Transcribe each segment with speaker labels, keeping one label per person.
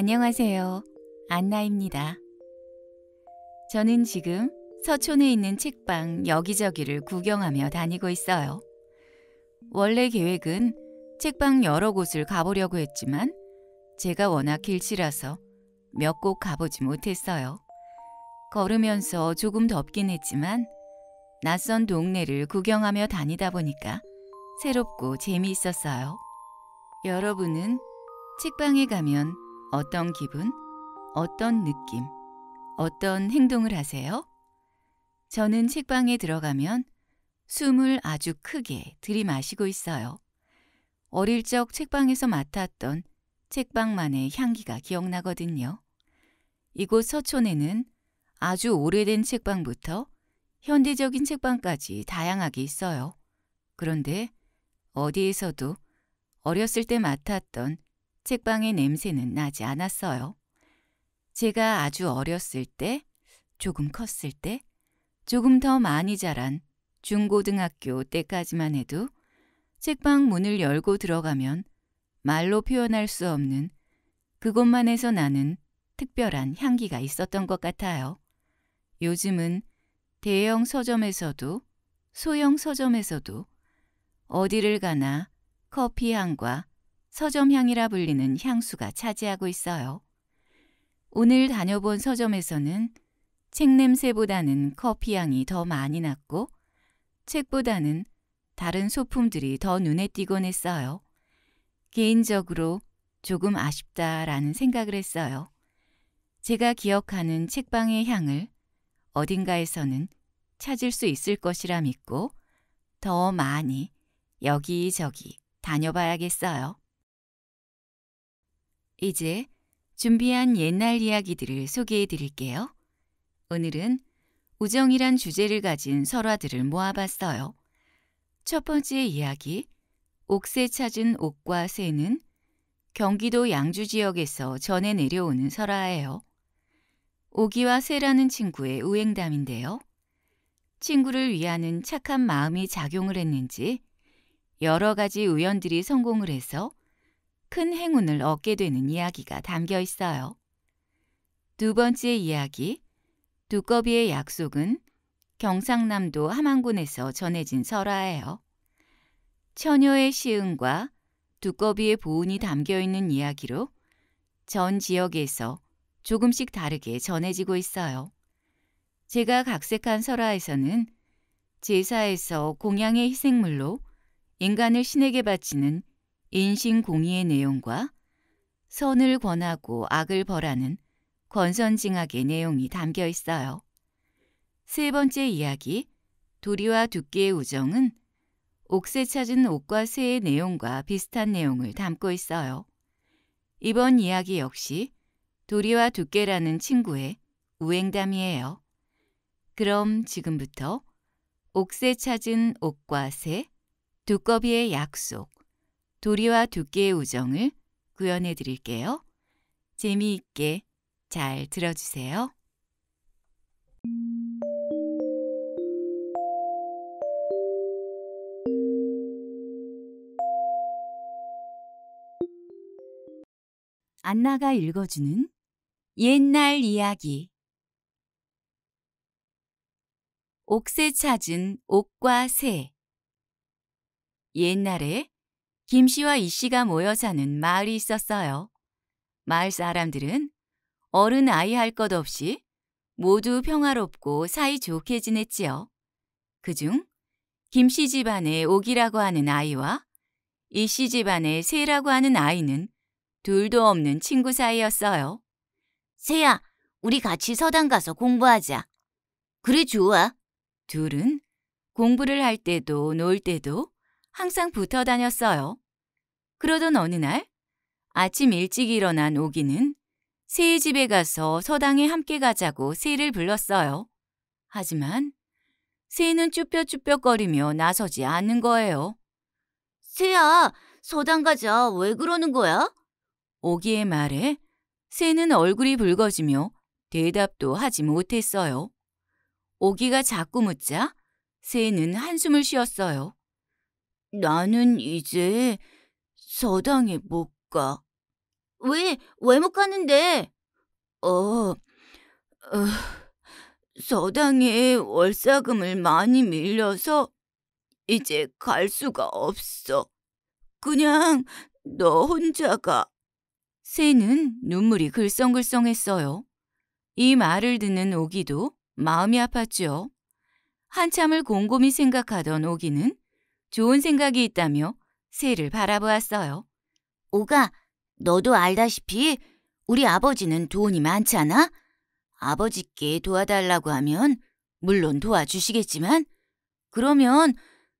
Speaker 1: 안녕하세요. 안나입니다. 저는 지금 서촌에 있는 책방 여기저기를 구경하며 다니고 있어요. 원래 계획은 책방 여러 곳을 가보려고 했지만 제가 워낙 길치라서 몇 곳 가보지 못했어요. 걸으면서 조금 덥긴 했지만 낯선 동네를 구경하며 다니다 보니까 새롭고 재미있었어요. 여러분은 책방에 가면 어떤 기분, 어떤 느낌, 어떤 행동을 하세요? 저는 책방에 들어가면 숨을 아주 크게 들이마시고 있어요. 어릴 적 책방에서 맡았던 책방만의 향기가 기억나거든요. 이곳 서촌에는 아주 오래된 책방부터 현대적인 책방까지 다양하게 있어요. 그런데 어디에서도 어렸을 때 맡았던 책방의 냄새는 나지 않았어요. 제가 아주 어렸을 때, 조금 컸을 때, 조금 더 많이 자란 중고등학교 때까지만 해도 책방 문을 열고 들어가면 말로 표현할 수 없는 그곳만에서 나는 특별한 향기가 있었던 것 같아요. 요즘은 대형 서점에서도 소형 서점에서도 어디를 가나 커피향과 서점향이라 불리는 향수가 차지하고 있어요. 오늘 다녀본 서점에서는 책 냄새보다는 커피 향이 더 많이 났고 책보다는 다른 소품들이 더 눈에 띄곤 했어요. 개인적으로 조금 아쉽다라는 생각을 했어요. 제가 기억하는 책방의 향을 어딘가에서는 찾을 수 있을 것이라 믿고 더 많이 여기저기 다녀봐야겠어요. 이제 준비한 옛날 이야기들을 소개해 드릴게요. 오늘은 우정이란 주제를 가진 설화들을 모아봤어요. 첫 번째 이야기, 옥새 찾은 옥과 새는 경기도 양주 지역에서 전해 내려오는 설화예요. 오기와 새라는 친구의 우행담인데요. 친구를 위하는 착한 마음이 작용을 했는지 여러 가지 우연들이 성공을 해서 큰 행운을 얻게 되는 이야기가 담겨 있어요. 두 번째 이야기, 두꺼비의 약속은 경상남도 함안군에서 전해진 설화예요. 처녀의 시흥과 두꺼비의 보온이 담겨 있는 이야기로 전 지역에서 조금씩 다르게 전해지고 있어요. 제가 각색한 설화에서는 제사에서 공양의 희생물로 인간을 신에게 바치는 인신공의의 내용과 선을 권하고 악을 벌하는 권선징악의 내용이 담겨 있어요. 세 번째 이야기, 도리와 두께의 우정은 옥새 찾은 옥과 새의 내용과 비슷한 내용을 담고 있어요. 이번 이야기 역시 도리와 두께라는 친구의 우행담이에요. 그럼 지금부터 옥새 찾은 옥과 새, 두꺼비의 약속, 도리와 두께의 우정을 구현해 드릴게요. 재미있게 잘 들어주세요. 안나가 읽어주는 옛날 이야기 옥새 찾은 옥과 새 옛날에 김 씨와 이 씨가 모여 사는 마을이 있었어요. 마을 사람들은 어른 아이 할 것 없이 모두 평화롭고 사이좋게 지냈지요. 그중 김씨 집안의 옥이라고 하는 아이와 이씨 집안의 새라고 하는 아이는 둘도 없는 친구 사이였어요. 새야, 우리 같이 서당 가서 공부하자. 그래, 좋아. 둘은 공부를 할 때도 놀 때도 항상 붙어 다녔어요. 그러던 어느 날 아침 일찍 일어난 오기는 새의 집에 가서 서당에 함께 가자고 새를 불렀어요. 하지만 새는 쭈뼛쭈뼛거리며 나서지 않는 거예요. 새야, 서당 가자. 왜 그러는 거야? 오기의 말에 새는 얼굴이 붉어지며 대답도 하지 못했어요. 오기가 자꾸 묻자 새는 한숨을 쉬었어요. 나는 이제 서당에 못 가. 왜? 왜 못 가는데? 어, 어, 서당에 월사금을 많이 밀려서 이제 갈 수가 없어. 그냥 너 혼자 가. 새는 눈물이 글썽글썽했어요. 이 말을 듣는 오기도 마음이 아팠지요. 한참을 곰곰이 생각하던 오기는 좋은 생각이 있다며 새를 바라보았어요. 오가, 너도 알다시피 우리 아버지는 돈이 많잖아? 아버지께 도와달라고 하면 물론 도와주시겠지만 그러면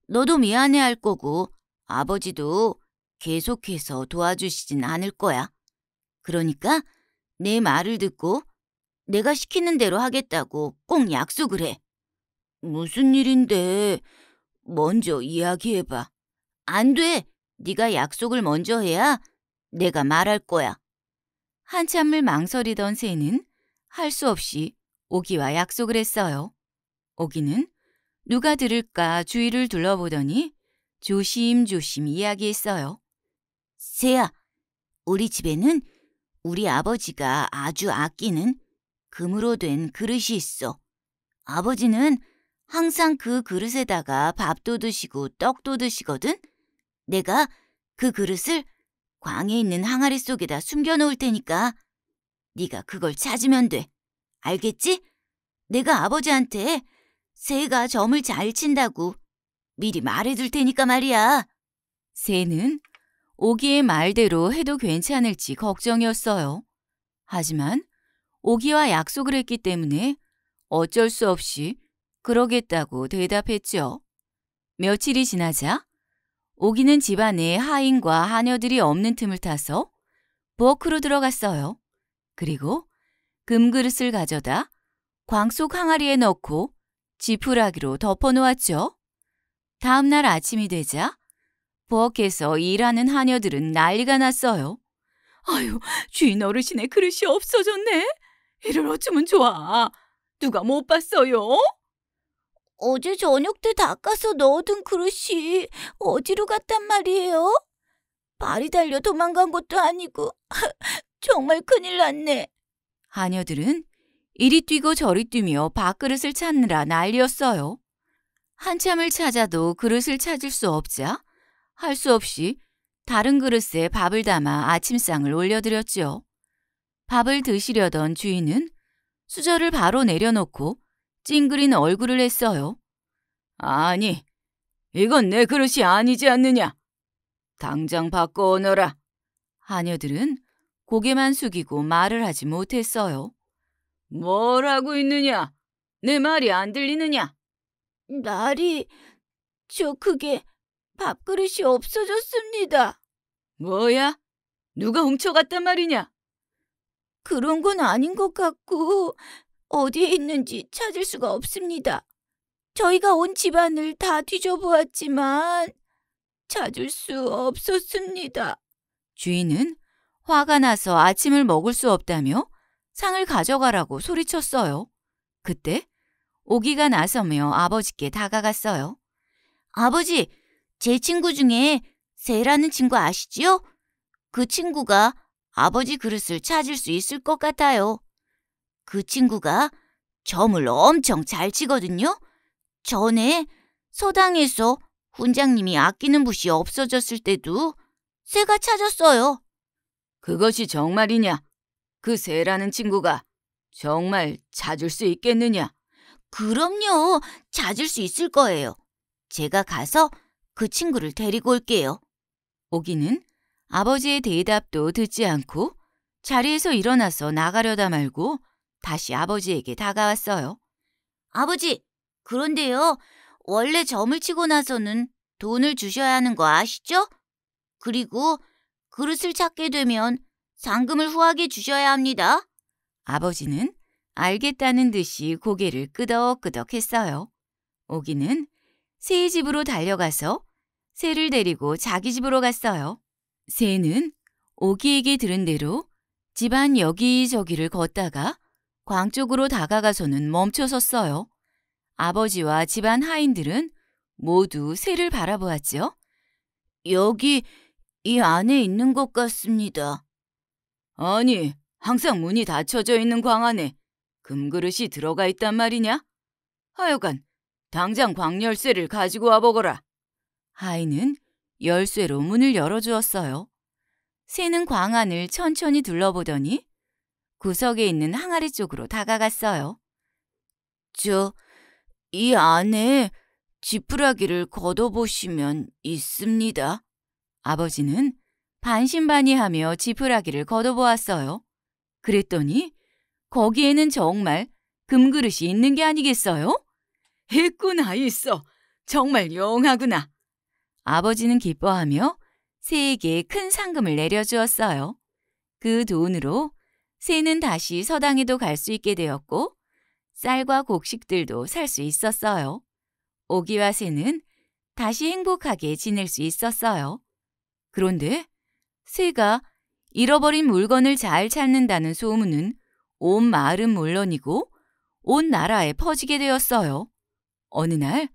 Speaker 1: 너도 미안해할 거고 아버지도 계속해서 도와주시진 않을 거야. 그러니까 내 말을 듣고 내가 시키는 대로 하겠다고 꼭 약속을 해. 무슨 일인데 먼저 이야기해봐. 안 돼. 네가 약속을 먼저 해야 내가 말할 거야. 한참을 망설이던 새는 할 수 없이 오기와 약속을 했어요. 오기는 누가 들을까 주위를 둘러보더니 조심조심 이야기했어요. 새야, 우리 집에는 우리 아버지가 아주 아끼는 금으로 된 그릇이 있어. 아버지는 항상 그 그릇에다가 밥도 드시고 떡도 드시거든. 내가 그 그릇을 광에 있는 항아리 속에다 숨겨놓을 테니까 네가 그걸 찾으면 돼. 알겠지? 내가 아버지한테 새가 점을 잘 친다고 미리 말해둘 테니까 말이야. 새는 오기의 말대로 해도 괜찮을지 걱정이었어요. 하지만 오기와 약속을 했기 때문에 어쩔 수 없이 그러겠다고 대답했죠. 며칠이 지나자 오기는 집안에 하인과 하녀들이 없는 틈을 타서 부엌으로 들어갔어요. 그리고 금그릇을 가져다 광속 항아리에 넣고 지푸라기로 덮어놓았죠. 다음날 아침이 되자 부엌에서 일하는 하녀들은 난리가 났어요. 아유, 주인 어르신의 그릇이 없어졌네. 이를 어쩌면 좋아. 누가 못 봤어요? 어제 저녁 때 닦아서 넣어둔 그릇이 어디로 갔단 말이에요? 발이 달려 도망간 것도 아니고 정말 큰일 났네. 하녀들은 이리 뛰고 저리 뛰며 밥그릇을 찾느라 난리였어요. 한참을 찾아도 그릇을 찾을 수 없자 할 수 없이 다른 그릇에 밥을 담아 아침상을 올려드렸지요. 밥을 드시려던 주인은 수저를 바로 내려놓고 찡그린 얼굴을 했어요. 아니, 이건 내 그릇이 아니지 않느냐. 당장 바꿔오너라. 하녀들은 고개만 숙이고 말을 하지 못했어요. 뭘 하고 있느냐? 내 말이 안 들리느냐? 말이저 그게 밥그릇이 없어졌습니다. 뭐야? 누가 훔쳐갔단 말이냐? 그런 건 아닌 것 같고 어디에 있는지 찾을 수가 없습니다. 저희가 온 집안을 다 뒤져보았지만 찾을 수 없었습니다. 주인은 화가 나서 아침을 먹을 수 없다며 상을 가져가라고 소리쳤어요. 그때 오기가 나서며 아버지께 다가갔어요. 아버지, 제 친구 중에 새라는 친구 아시지요? 그 친구가 아버지 그릇을 찾을 수 있을 것 같아요. 그 친구가 점을 엄청 잘 치거든요. 전에 서당에서 훈장님이 아끼는 붓이 없어졌을 때도 새가 찾았어요. 그것이 정말이냐? 그 새라는 친구가 정말 찾을 수 있겠느냐? 그럼요. 찾을 수 있을 거예요. 제가 가서 그 친구를 데리고 올게요. 오기는 아버지의 대답도 듣지 않고 자리에서 일어나서 나가려다 말고 다시 아버지에게 다가왔어요. 아버지, 그런데요. 원래 점을 치고 나서는 돈을 주셔야 하는 거 아시죠? 그리고 그릇을 찾게 되면 상금을 후하게 주셔야 합니다. 아버지는 알겠다는 듯이 고개를 끄덕끄덕 했어요. 오기는 새의 집으로 달려가서 새를 데리고 자기 집으로 갔어요. 새는 오기에게 들은 대로 집안 여기저기를 걷다가 광 쪽으로 다가가서는 멈춰섰어요. 아버지와 집안 하인들은 모두 새를 바라보았지요. 여기 이 안에 있는 것 같습니다. 아니, 항상 문이 닫혀져 있는 광 안에 금그릇이 들어가 있단 말이냐? 하여간 당장 광열쇠를 가지고 와보거라. 하인은 열쇠로 문을 열어주었어요. 새는 광안을 천천히 둘러보더니 구석에 있는 항아리 쪽으로 다가갔어요. 저, 이 안에 지푸라기를 걷어보시면 있습니다. 아버지는 반신반의하며 지푸라기를 걷어보았어요. 그랬더니 거기에는 정말 금그릇이 있는 게 아니겠어요? 했구나 있어. 정말 영하구나. 아버지는 기뻐하며 새에게큰 상금을 내려주었어요. 그 돈으로 새는 다시 서당에도 갈 수 있게 되었고 쌀과 곡식들도 살 수 있었어요. 오기와 새는 다시 행복하게 지낼 수 있었어요. 그런데 새가 잃어버린 물건을 잘 찾는다는 소문은 온 마을은 물론이고 온 나라에 퍼지게 되었어요. 어느 날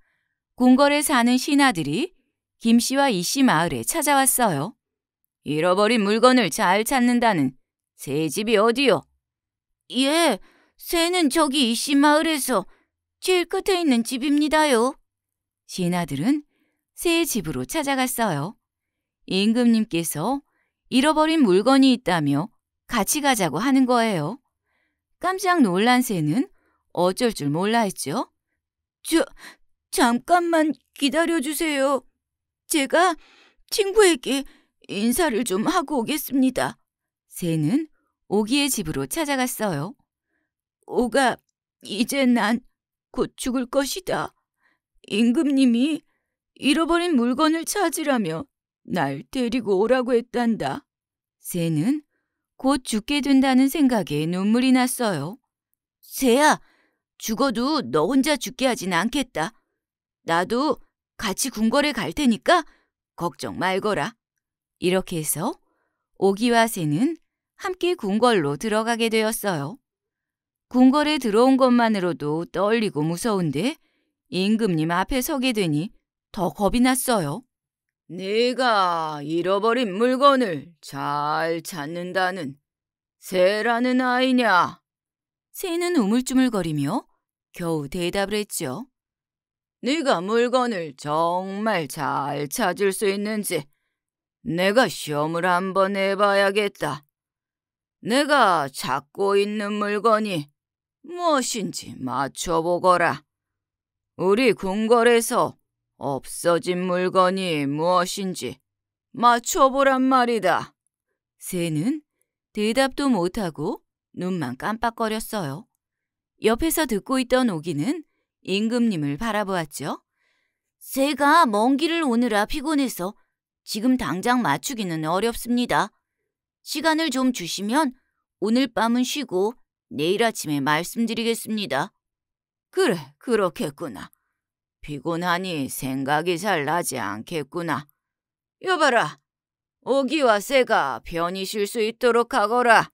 Speaker 1: 궁궐에 사는 신하들이 김 씨와 이씨 마을에 찾아왔어요. 잃어버린 물건을 잘 찾는다는 새 집이 어디요? 예, 새는 저기 이씨 마을에서 제일 끝에 있는 집입니다요. 신하들은 새 집으로 찾아갔어요. 임금님께서 잃어버린 물건이 있다며 같이 가자고 하는 거예요. 깜짝 놀란 새는 어쩔 줄 몰라 했죠. 저, 잠깐만 기다려주세요. 제가 친구에게 인사를 좀 하고 오겠습니다. 새는 오기의 집으로 찾아갔어요. 오가 이제 난 곧 죽을 것이다. 임금님이 잃어버린 물건을 찾으라며 날 데리고 오라고 했단다. 새는 곧 죽게 된다는 생각에 눈물이 났어요. 새야, 죽어도 너 혼자 죽게 하진 않겠다. 나도 같이 궁궐에 갈 테니까 걱정 말거라. 이렇게 해서 오기와 새는 함께 궁궐로 들어가게 되었어요. 궁궐에 들어온 것만으로도 떨리고 무서운데 임금님 앞에 서게 되니 더 겁이 났어요. 네가 잃어버린 물건을 잘 찾는다는 새라는 아이냐? 새는 우물쭈물거리며 겨우 대답을 했죠. 네가 물건을 정말 잘 찾을 수 있는지 내가 시험을 한번 해봐야겠다. 내가 찾고 있는 물건이 무엇인지 맞춰보거라. 우리 궁궐에서 없어진 물건이 무엇인지 맞춰보란 말이다. 새는 대답도 못하고 눈만 깜빡거렸어요. 옆에서 듣고 있던 오기는 임금님을 바라보았죠. 새가 먼 길을 오느라 피곤해서 지금 당장 맞추기는 어렵습니다. 시간을 좀 주시면 오늘 밤은 쉬고 내일 아침에 말씀드리겠습니다. 그래, 그렇겠구나. 피곤하니 생각이 잘 나지 않겠구나. 여봐라, 오기와 새가 변이 쉴수 있도록 하거라.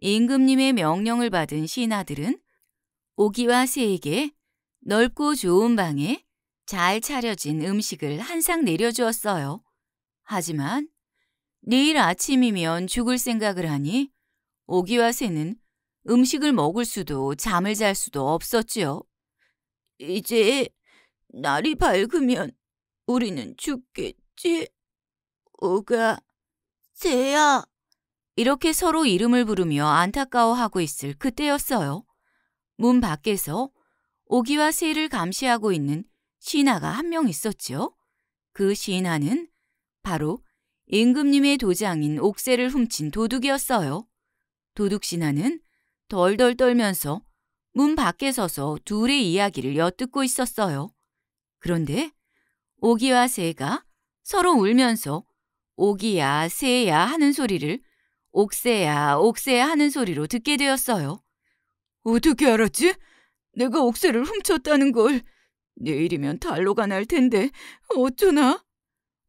Speaker 1: 임금님의 명령을 받은 신하들은 오기와 새에게 넓고 좋은 방에 잘 차려진 음식을 한 상 내려주었어요. 하지만 내일 아침이면 죽을 생각을 하니 오기와 새는 음식을 먹을 수도 잠을 잘 수도 없었지요. 이제 날이 밝으면 우리는 죽겠지. 오가, 새야. 이렇게 서로 이름을 부르며 안타까워하고 있을 그때였어요. 문 밖에서 오기와 새를 감시하고 있는 신하가 한 명 있었지요. 그 신하는 바로 임금님의 도장인 옥새를 훔친 도둑이었어요. 도둑신하는 덜덜 떨면서 문 밖에 서서 둘의 이야기를 엿듣고 있었어요. 그런데 오기와 새가 서로 울면서 오기야 새야 하는 소리를 옥새야 옥새야 하는 소리로 듣게 되었어요. 어떻게 알았지? 내가 옥새를 훔쳤다는 걸. 내일이면 달로가 날 텐데 어쩌나?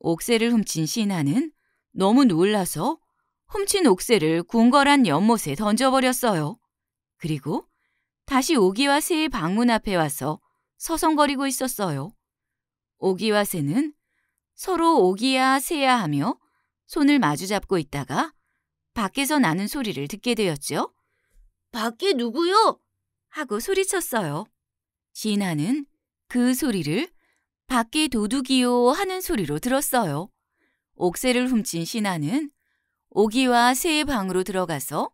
Speaker 1: 옥새를 훔친 신하는 너무 놀라서 훔친 옥새를 궁궐한 연못에 던져버렸어요. 그리고 다시 오기와 새의 방문 앞에 와서 서성거리고 있었어요. 오기와 새는 서로 오기야 새야 하며 손을 마주잡고 있다가 밖에서 나는 소리를 듣게 되었죠. 밖에 누구요? 하고 소리쳤어요. 진하는그 소리를 밖에 도둑이요 하는 소리로 들었어요. 옥새를 훔친 신하는 오기와 새의 방으로 들어가서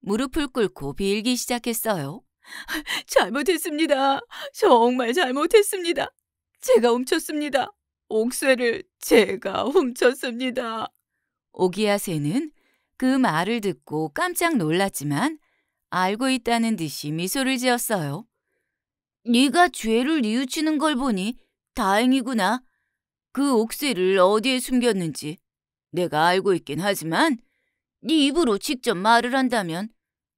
Speaker 1: 무릎을 꿇고 빌기 시작했어요. 잘못했습니다. 정말 잘못했습니다. 제가 훔쳤습니다. 옥새를 제가 훔쳤습니다. 오기야 새는 그 말을 듣고 깜짝 놀랐지만 알고 있다는 듯이 미소를 지었어요. 네가 죄를 뉘우치는 걸 보니 다행이구나. 그 옥새를 어디에 숨겼는지 내가 알고 있긴 하지만 네 입으로 직접 말을 한다면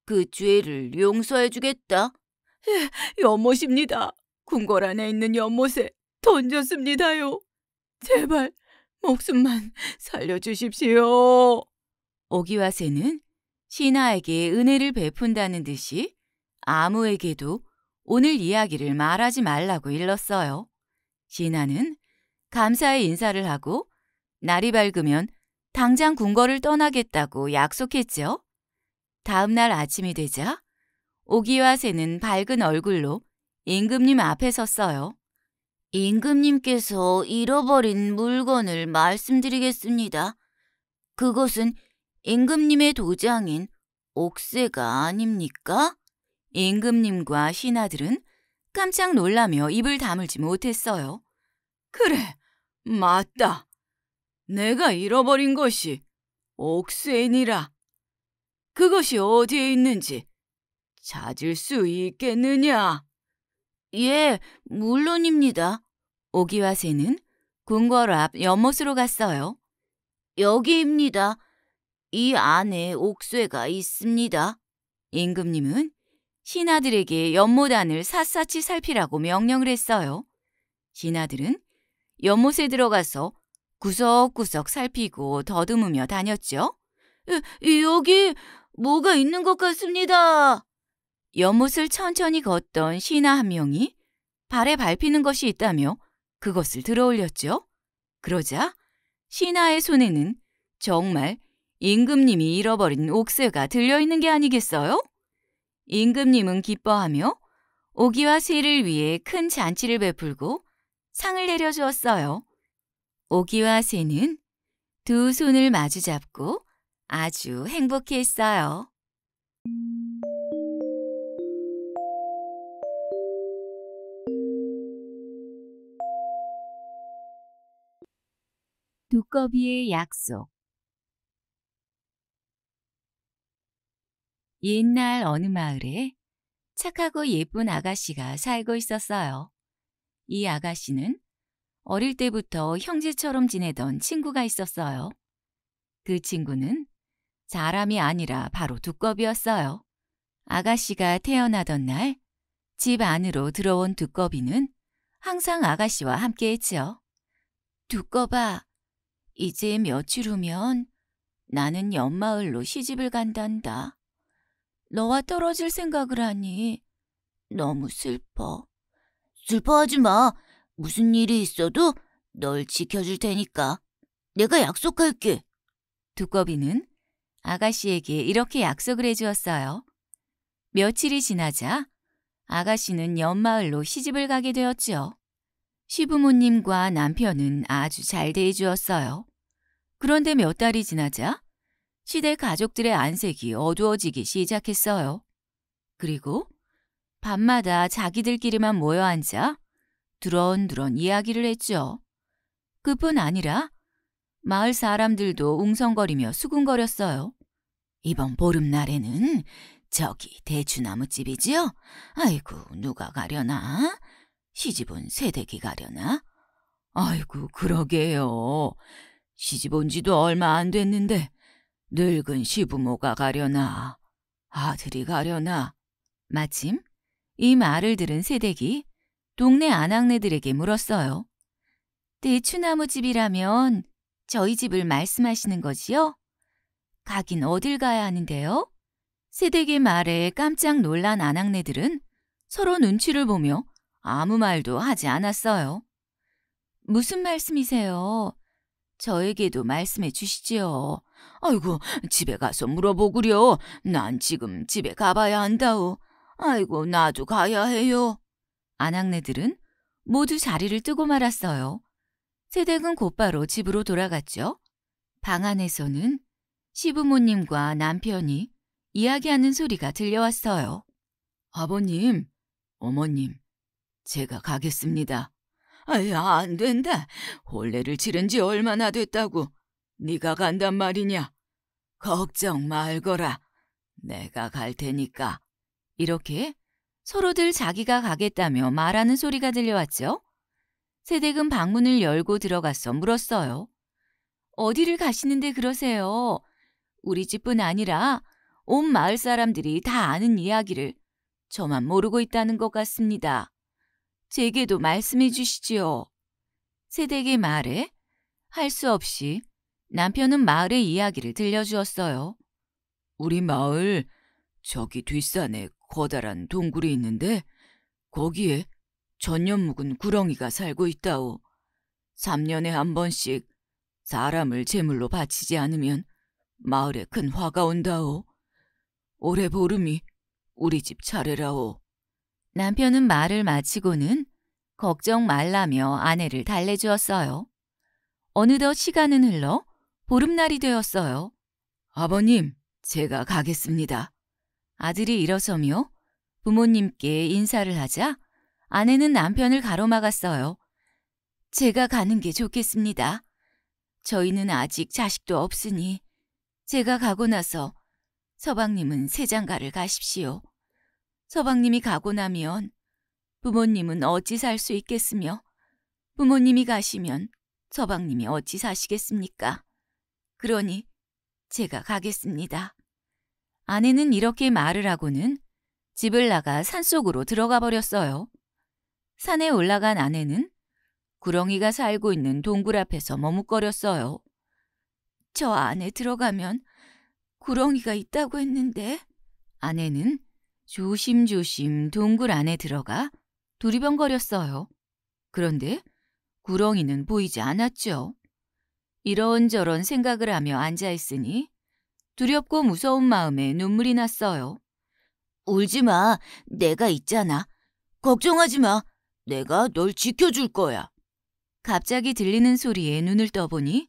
Speaker 1: 그 죄를 용서해주겠다. 예, 연못입니다. 궁궐 안에 있는 연못에 던졌습니다요. 제발 목숨만 살려주십시오. 오기와세는 신하에게 은혜를 베푼다는 듯이 아무에게도 오늘 이야기를 말하지 말라고 일렀어요. 진아는 감사의 인사를 하고 날이 밝으면 당장 궁궐을 떠나겠다고 약속했죠. 다음 날 아침이 되자 오기와 새는 밝은 얼굴로 임금님 앞에 섰어요. 임금님께서 잃어버린 물건을 말씀드리겠습니다. 그것은 임금님의 도장인 옥새가 아닙니까? 임금님과 신하들은 깜짝 놀라며 입을 다물지 못했어요. 그래, 맞다. 내가 잃어버린 것이 옥쇠니라. 수 그것이 어디에 있는지 찾을 수 있겠느냐? 예, 물론입니다. 오기와새는 궁궐 앞 연못으로 갔어요. 여기입니다. 이 안에 옥쇠가 있습니다. 임금님은 신하들에게 연못 안을 샅샅이 살피라고 명령을 했어요. 신하들은 연못에 들어가서 구석구석 살피고 더듬으며 다녔죠. 여기 뭐가 있는 것 같습니다. 연못을 천천히 걷던 신하 한 명이 발에 밟히는 것이 있다며 그것을 들어올렸죠. 그러자 신하의 손에는 정말 임금님이 잃어버린 옥새가 들려있는 게 아니겠어요? 임금님은 기뻐하며 오기와 새를 위해 큰 잔치를 베풀고 상을 내려주었어요. 오기와 새는 두 손을 마주 잡고 아주 행복했어요. 두꺼비의 약속 옛날 어느 마을에 착하고 예쁜 아가씨가 살고 있었어요. 이 아가씨는 어릴 때부터 형제처럼 지내던 친구가 있었어요. 그 친구는 사람이 아니라 바로 두꺼비였어요. 아가씨가 태어나던 날 집 안으로 들어온 두꺼비는 항상 아가씨와 함께 했지요. 두꺼봐, 이제 며칠 후면 나는 옆마을로 시집을 간단다. 너와 떨어질 생각을 하니 너무 슬퍼. 슬퍼하지 마. 무슨 일이 있어도 널 지켜줄 테니까. 내가 약속할게. 두꺼비는 아가씨에게 이렇게 약속을 해주었어요. 며칠이 지나자 아가씨는 연마을로 시집을 가게 되었지요. 시부모님과 남편은 아주 잘 대해주었어요. 그런데 몇 달이 지나자 시댁 가족들의 안색이 어두워지기 시작했어요. 그리고 밤마다 자기들끼리만 모여 앉아 두런두런 이야기를 했죠. 그뿐 아니라 마을 사람들도 웅성거리며 수군거렸어요. 이번 보름날에는 저기 대추나무집이지요? 아이고 누가 가려나? 시집온 새댁이 가려나? 아이고 그러게요. 시집온 지도 얼마 안 됐는데 늙은 시부모가 가려나? 아들이 가려나? 마침 이 말을 들은 새댁이 동네 아낙네들에게 물었어요. 대추나무 집이라면 저희 집을 말씀하시는 거지요? 가긴 어딜 가야 하는데요? 새댁의 말에 깜짝 놀란 아낙네들은 서로 눈치를 보며 아무 말도 하지 않았어요. 무슨 말씀이세요? 저에게도 말씀해 주시지요. 아이고, 집에 가서 물어보구려. 난 지금 집에 가봐야 한다오. 아이고, 나도 가야 해요. 아낙네들은 모두 자리를 뜨고 말았어요. 세댁은 곧바로 집으로 돌아갔죠. 방 안에서는 시부모님과 남편이 이야기하는 소리가 들려왔어요. 아버님, 어머님, 제가 가겠습니다. 아야, 안 된다. 혼례를 치른 지 얼마나 됐다고. 네가 간단 말이냐. 걱정 말거라. 내가 갈 테니까 이렇게 서로들 자기가 가겠다며 말하는 소리가 들려왔죠. 세댁은 방문을 열고 들어가서 물었어요. 어디를 가시는데 그러세요? 우리 집뿐 아니라 온 마을 사람들이 다 아는 이야기를 저만 모르고 있다는 것 같습니다. 제게도 말씀해 주시지요. 세댁의 말에 할 수 없이 남편은 마을의 이야기를 들려주었어요. 우리 마을 저기 뒷산에 커다란 동굴이 있는데 거기에 전염 묵은 구렁이가 살고 있다오. 3년에 한 번씩 사람을 제물로 바치지 않으면 마을에 큰 화가 온다오. 올해 보름이 우리 집 차례라오. 남편은 말을 마치고는 걱정 말라며 아내를 달래주었어요. 어느덧 시간은 흘러 보름날이 되었어요. 아버님, 제가 가겠습니다. 아들이 일어서며 부모님께 인사를 하자 아내는 남편을 가로막았어요. 제가 가는 게 좋겠습니다. 저희는 아직 자식도 없으니 제가 가고 나서 서방님은 세장가를 가십시오. 서방님이 가고 나면 부모님은 어찌 살 수 있겠으며 부모님이 가시면 서방님이 어찌 사시겠습니까? 그러니 제가 가겠습니다. 아내는 이렇게 말을 하고는 집을 나가 산속으로 들어가 버렸어요. 산에 올라간 아내는 구렁이가 살고 있는 동굴 앞에서 머뭇거렸어요. 저 안에 들어가면 구렁이가 있다고 했는데 아내는 조심조심 동굴 안에 들어가 두리번거렸어요. 그런데 구렁이는 보이지 않았죠. 이런저런 생각을 하며 앉아있으니 두렵고 무서운 마음에 눈물이 났어요. 울지 마. 내가 있잖아. 걱정하지 마. 내가 널 지켜줄 거야. 갑자기 들리는 소리에 눈을 떠보니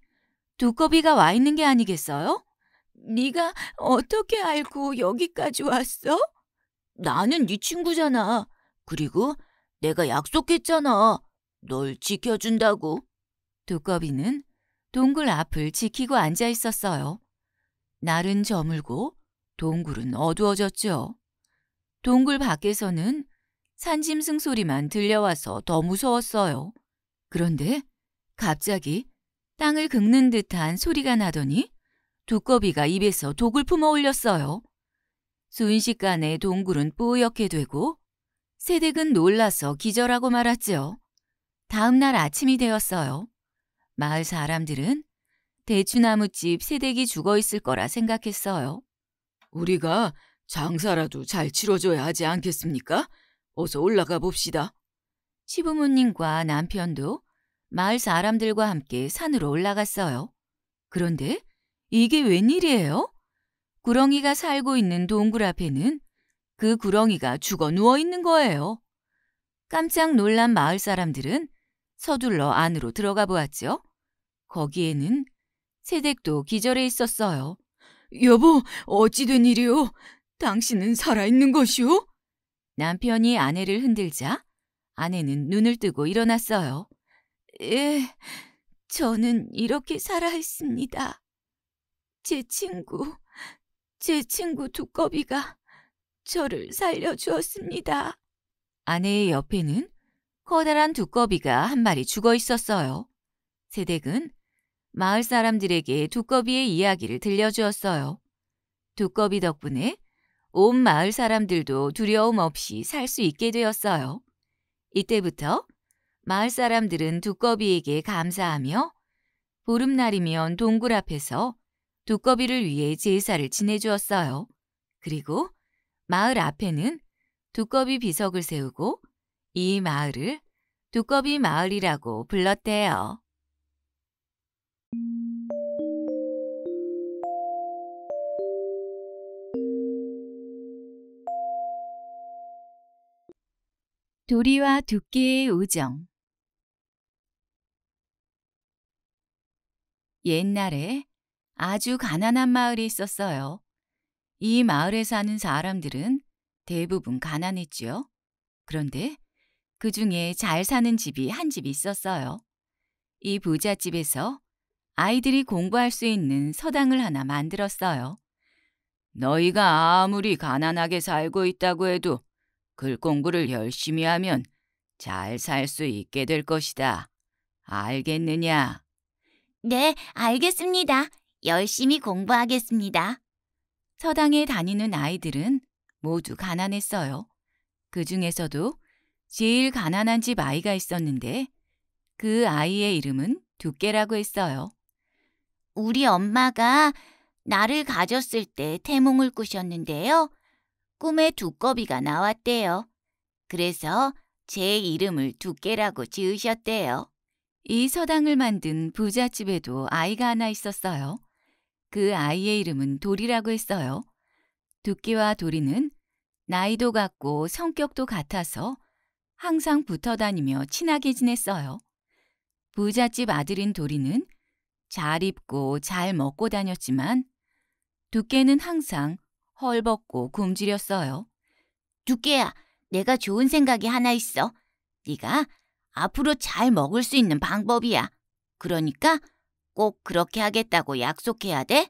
Speaker 1: 두꺼비가 와 있는 게 아니겠어요? 네가 어떻게 알고 여기까지 왔어? 나는 네 친구잖아. 그리고 내가 약속했잖아. 널 지켜준다고. 두꺼비는 동굴 앞을 지키고 앉아 있었어요. 날은 저물고 동굴은 어두워졌죠. 동굴 밖에서는 산짐승 소리만 들려와서 더 무서웠어요. 그런데 갑자기 땅을 긁는 듯한 소리가 나더니 두꺼비가 입에서 독을 품어 올렸어요. 순식간에 동굴은 뿌옇게 되고 새댁은 놀라서 기절하고 말았지요. 다음날 아침이 되었어요. 마을 사람들은 대추나무집 새댁이 죽어 있을 거라 생각했어요. 우리가 장사라도 잘 치러줘야 하지 않겠습니까? 어서 올라가 봅시다. 시부모님과 남편도 마을 사람들과 함께 산으로 올라갔어요. 그런데 이게 웬일이에요? 구렁이가 살고 있는 동굴 앞에는 그 구렁이가 죽어 누워 있는 거예요. 깜짝 놀란 마을 사람들은 서둘러 안으로 들어가 보았죠. 거기에는 새댁도 기절해 있었어요. 여보, 어찌된 일이오? 당신은 살아있는 것이오? 남편이 아내를 흔들자 아내는 눈을 뜨고 일어났어요. 예, 저는 이렇게 살아있습니다. 제 친구, 제 친구 두꺼비가 저를 살려주었습니다. 아내의 옆에는 커다란 두꺼비가 한 마리 죽어 있었어요. 새댁은 마을 사람들에게 두꺼비의 이야기를 들려주었어요. 두꺼비 덕분에 온 마을 사람들도 두려움 없이 살 수 있게 되었어요. 이때부터 마을 사람들은 두꺼비에게 감사하며 보름날이면 동굴 앞에서 두꺼비를 위해 제사를 지내주었어요. 그리고 마을 앞에는 두꺼비 비석을 세우고 이 마을을 두꺼비 마을이라고 불렀대요. 도리와 두께의 우정 옛날에 아주 가난한 마을이 있었어요. 이 마을에 사는 사람들은 대부분 가난했지요. 그런데 그 중에 잘 사는 집이 한 집 있었어요. 이 부잣집에서 아이들이 공부할 수 있는 서당을 하나 만들었어요. 너희가 아무리 가난하게 살고 있다고 해도 글공부를 열심히 하면 잘 살 수 있게 될 것이다. 알겠느냐? 네, 알겠습니다. 열심히 공부하겠습니다. 서당에 다니는 아이들은 모두 가난했어요. 그 중에서도 제일 가난한 집 아이가 있었는데 그 아이의 이름은 두께라고 했어요. 우리 엄마가 나를 가졌을 때 태몽을 꾸셨는데요. 꿈에 두꺼비가 나왔대요. 그래서 제 이름을 두께라고 지으셨대요. 이 서당을 만든 부잣집에도 아이가 하나 있었어요. 그 아이의 이름은 도리라고 했어요. 두께와 도리는 나이도 같고 성격도 같아서 항상 붙어 다니며 친하게 지냈어요. 부잣집 아들인 도리는 잘 입고 잘 먹고 다녔지만 두께는 항상 헐벗고 굶주렸어요. 두께야, 내가 좋은 생각이 하나 있어. 네가 앞으로 잘 먹을 수 있는 방법이야. 그러니까 꼭 그렇게 하겠다고 약속해야 돼?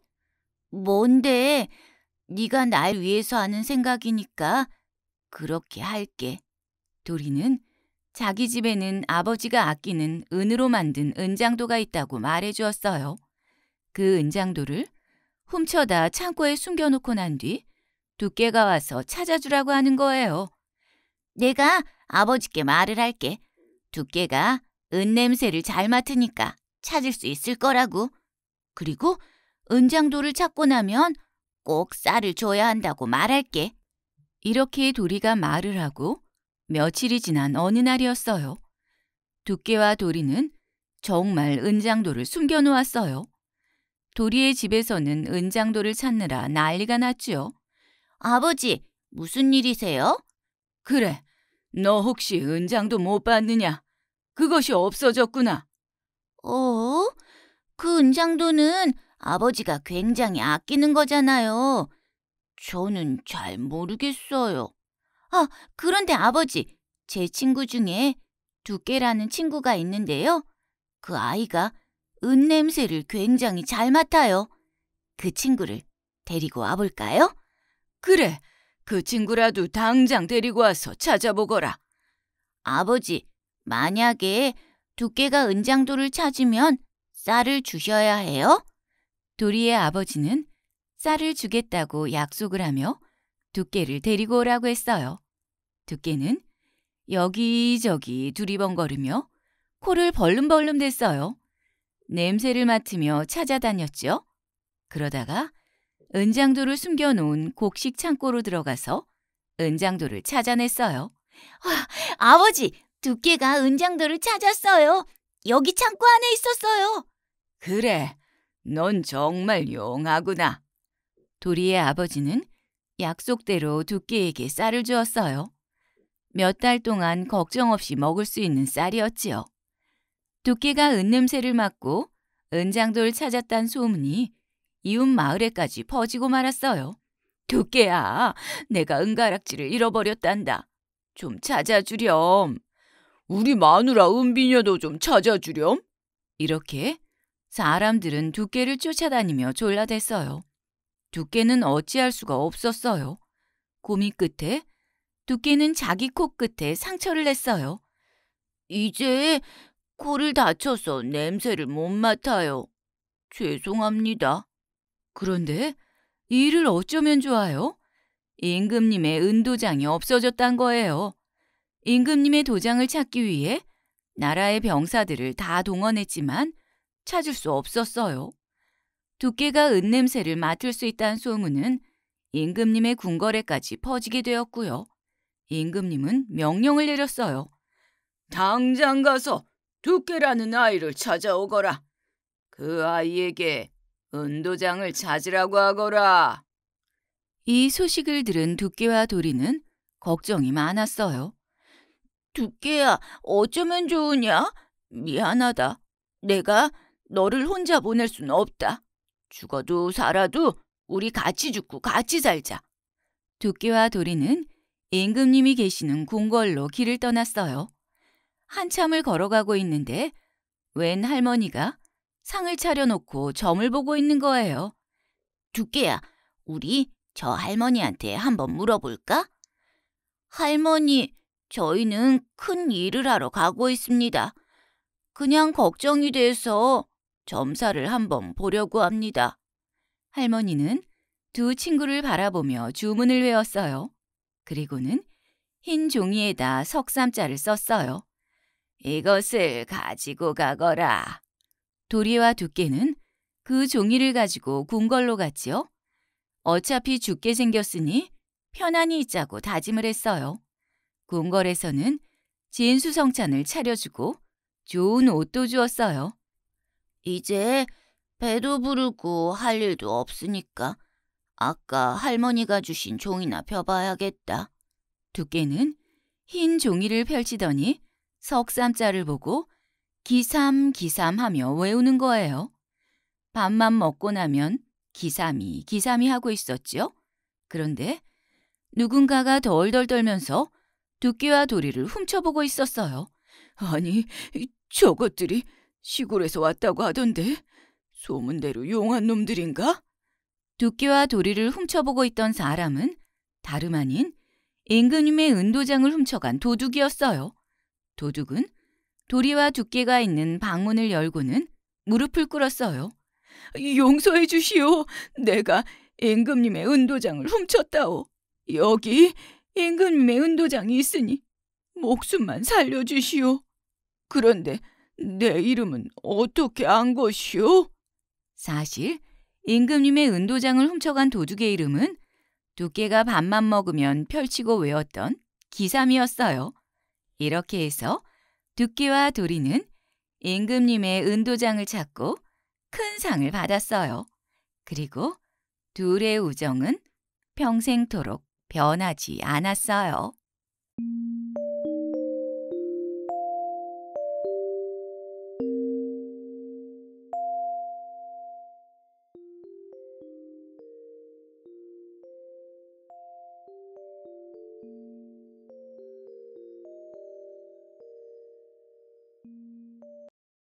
Speaker 1: 뭔데? 네가 날 위해서 하는 생각이니까 그렇게 할게. 도리는 자기 집에는 아버지가 아끼는 은으로 만든 은장도가 있다고 말해 주었어요. 그 은장도를 훔쳐다 창고에 숨겨놓고 난 뒤 두께가 와서 찾아주라고 하는 거예요. 내가 아버지께 말을 할게. 두께가 은 냄새를 잘 맡으니까 찾을 수 있을 거라고. 그리고 은장도를 찾고 나면 꼭 쌀을 줘야 한다고 말할게. 이렇게 도리가 말을 하고 며칠이 지난 어느 날이었어요. 두께와 도리는 정말 은장도를 숨겨놓았어요. 도리의 집에서는 은장도를 찾느라 난리가 났지요. 아버지, 무슨 일이세요? 그래, 너 혹시 은장도 못 봤느냐? 그것이 없어졌구나. 어? 그 은장도는 아버지가 굉장히 아끼는 거잖아요. 저는 잘 모르겠어요. 아, 그런데 아버지, 제 친구 중에 두께라는 친구가 있는데요. 그 아이가 은 냄새를 굉장히 잘 맡아요. 그 친구를 데리고 와볼까요? 그래, 그 친구라도 당장 데리고 와서 찾아보거라. 아버지, 만약에 두께가 은장도를 찾으면 쌀을 주셔야 해요? 도리의 아버지는 쌀을 주겠다고 약속을 하며 두께를 데리고 오라고 했어요. 듣기는 여기저기 두리번거리며 코를 벌름벌름 댔어요. 냄새를 맡으며 찾아다녔죠. 그러다가 은장도를 숨겨놓은 곡식 창고로 들어가서 은장도를 찾아냈어요. 와, 아, 아버지, 두께가 은장도를 찾았어요. 여기 창고 안에 있었어요. 그래, 넌 정말 용하구나. 도리의 아버지는 약속대로 두께에게 쌀을 주었어요. 몇달 동안 걱정 없이 먹을 수 있는 쌀이었지요. 두께가 은냄새를 맡고 은장도를 찾았단 소문이 이웃 마을에까지 퍼지고 말았어요. 두께야, 내가 은가락지를 잃어버렸단다. 좀 찾아주렴. 우리 마누라 은비녀도 좀 찾아주렴. 이렇게 사람들은 두께를 쫓아다니며 졸라댔어요. 두께는 어찌할 수가 없었어요. 고민 끝에 두께는 자기 코끝에 상처를 냈어요. 이제 코를 다쳐서 냄새를 못 맡아요. 죄송합니다. 그런데 일을 어쩌면 좋아요? 임금님의 은도장이 없어졌단 거예요. 임금님의 도장을 찾기 위해 나라의 병사들을 다 동원했지만 찾을 수 없었어요. 두께가 은냄새를 맡을 수 있다는 소문은 임금님의 궁궐에까지 퍼지게 되었고요. 임금님은 명령을 내렸어요. 당장 가서 두께라는 아이를 찾아오거라. 그 아이에게 은도장을 찾으라고 하거라. 이 소식을 들은 두께와 도리는 걱정이 많았어요. 두께야, 어쩌면 좋으냐? 미안하다. 내가 너를 혼자 보낼 순 없다. 죽어도 살아도 우리 같이 죽고 같이 살자. 두께와 도리는 임금님이 계시는 궁궐로 길을 떠났어요. 한참을 걸어가고 있는데 웬 할머니가 상을 차려놓고 점을 보고 있는 거예요. 두께야, 우리 저 할머니한테 한번 물어볼까? 할머니, 저희는 큰 일을 하러 가고 있습니다. 그냥 걱정이 돼서 점사를 한번 보려고 합니다. 할머니는 두 친구를 바라보며 주문을 외웠어요. 그리고는 흰 종이에다 석삼자를 썼어요. 이것을 가지고 가거라. 도리와 두께는 그 종이를 가지고 궁궐로 갔지요. 어차피 죽게 생겼으니 편안히 있자고 다짐을 했어요. 궁궐에서는 진수성찬을 차려주고 좋은 옷도 주었어요. 이제 배도 부르고 할 일도 없으니까 아까 할머니가 주신 종이나 펴봐야겠다. 두께는 흰 종이를 펼치더니 석삼자를 보고 기삼 기삼 하며 외우는 거예요. 밥만 먹고 나면 기삼이 기삼이 하고 있었죠 그런데 누군가가 덜덜 떨면서 두께와 도리를 훔쳐보고 있었어요. 아니, 저것들이 시골에서 왔다고 하던데 소문대로 용한 놈들인가? 도끼와 도리를 훔쳐보고 있던 사람은 다름 아닌 임금님의 은도장을 훔쳐간 도둑이었어요. 도둑은 도리와 두께가 있는 방문을 열고는 무릎을 꿇었어요. 용서해 주시오. 내가 임금님의 은도장을 훔쳤다오. 여기 임금님의 은도장이 있으니 목숨만 살려주시오. 그런데 내 이름은 어떻게 안 것이오? 사실 임금님의 은도장을 훔쳐간 도둑의 이름은 두께가 밥만 먹으면 펼치고 외웠던 기삼이었어요. 이렇게 해서 두께와 도리는 임금님의 은도장을 찾고 큰 상을 받았어요. 그리고 둘의 우정은 평생토록 변하지 않았어요.